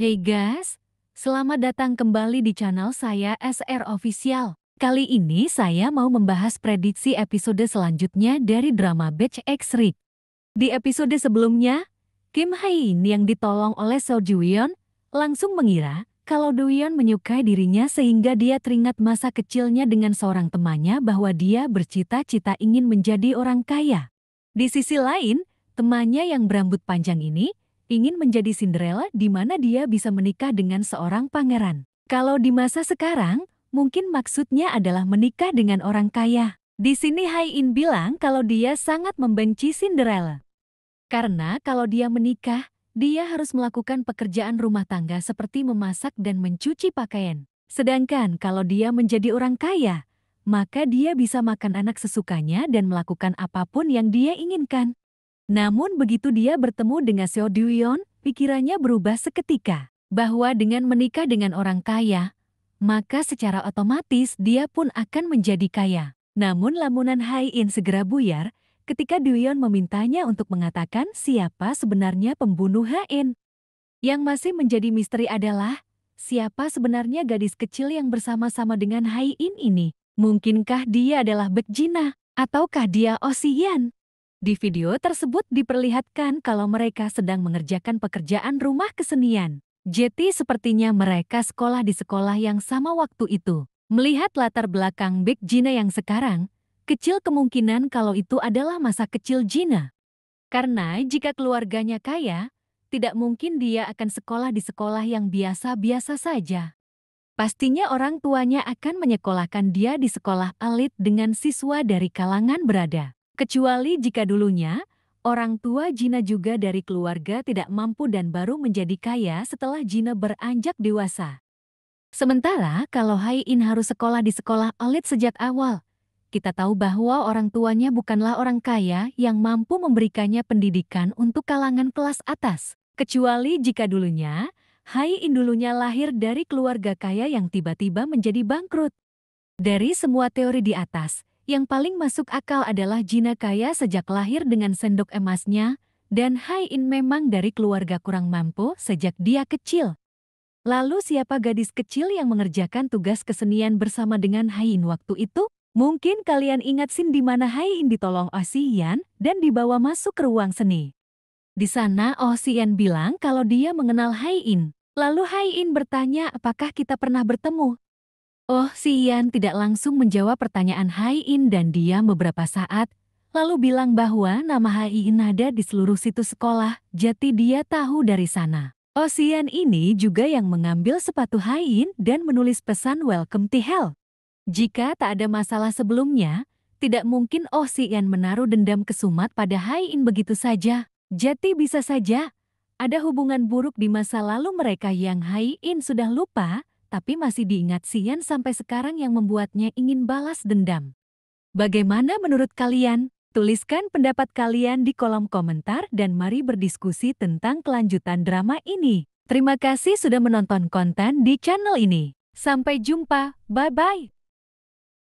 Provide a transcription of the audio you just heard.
Hey guys, selamat datang kembali di channel saya SR Official. Kali ini saya mau membahas prediksi episode selanjutnya dari drama Batch X Rig. Di episode sebelumnya, Kim hae yang ditolong oleh Seo Ju-yeon langsung mengira kalau Do-yeon menyukai dirinya sehingga dia teringat masa kecilnya dengan seorang temannya bahwa dia bercita-cita ingin menjadi orang kaya. Di sisi lain, temannya yang berambut panjang ini ingin menjadi Cinderella di mana dia bisa menikah dengan seorang pangeran. Kalau di masa sekarang, mungkin maksudnya adalah menikah dengan orang kaya. Di sini Hai In bilang kalau dia sangat membenci Cinderella. Karena kalau dia menikah, dia harus melakukan pekerjaan rumah tangga seperti memasak dan mencuci pakaian. Sedangkan kalau dia menjadi orang kaya, maka dia bisa makan anak sesukanya dan melakukan apapun yang dia inginkan. Namun begitu dia bertemu dengan Seo Duyon, pikirannya berubah seketika. Bahwa dengan menikah dengan orang kaya, maka secara otomatis dia pun akan menjadi kaya. Namun lamunan Hai In segera buyar ketika Duyon memintanya untuk mengatakan siapa sebenarnya pembunuh Hai In. Yang masih menjadi misteri adalah siapa sebenarnya gadis kecil yang bersama-sama dengan Hai In ini. Mungkinkah dia adalah Bekjina ataukah dia Osian? Di video tersebut diperlihatkan kalau mereka sedang mengerjakan pekerjaan rumah kesenian. JT sepertinya mereka sekolah di sekolah yang sama waktu itu. Melihat latar belakang Big Gina yang sekarang, kecil kemungkinan kalau itu adalah masa kecil Gina. Karena jika keluarganya kaya, tidak mungkin dia akan sekolah di sekolah yang biasa-biasa saja. Pastinya orang tuanya akan menyekolahkan dia di sekolah elit dengan siswa dari kalangan berada. Kecuali jika dulunya, orang tua Gina juga dari keluarga tidak mampu dan baru menjadi kaya setelah Gina beranjak dewasa. Sementara kalau Hai In harus sekolah di sekolah elit sejak awal, kita tahu bahwa orang tuanya bukanlah orang kaya yang mampu memberikannya pendidikan untuk kalangan kelas atas. Kecuali jika dulunya, Hai In dulunya lahir dari keluarga kaya yang tiba-tiba menjadi bangkrut. Dari semua teori di atas, yang paling masuk akal adalah Gina kaya sejak lahir dengan sendok emasnya, dan Hai In memang dari keluarga kurang mampu sejak dia kecil. Lalu siapa gadis kecil yang mengerjakan tugas kesenian bersama dengan Hai In waktu itu? Mungkin kalian ingat sin di mana Hai In ditolong Oh dan dibawa masuk ke ruang seni. Di sana Oh bilang kalau dia mengenal Hai In. Lalu Hai In bertanya apakah kita pernah bertemu, Oh, si tidak langsung menjawab pertanyaan Hai In dan diam beberapa saat, lalu bilang bahwa nama Hai In ada di seluruh situs sekolah, jati dia tahu dari sana. Ocean oh, ini juga yang mengambil sepatu Hai In dan menulis pesan Welcome to Hell. Jika tak ada masalah sebelumnya, tidak mungkin Ocean oh, menaruh dendam kesumat pada Hai In begitu saja. Jati bisa saja, ada hubungan buruk di masa lalu mereka yang Hai In sudah lupa, tapi masih diingat Sian sampai sekarang yang membuatnya ingin balas dendam. Bagaimana menurut kalian? Tuliskan pendapat kalian di kolom komentar dan mari berdiskusi tentang kelanjutan drama ini. Terima kasih sudah menonton konten di channel ini. Sampai jumpa, bye-bye.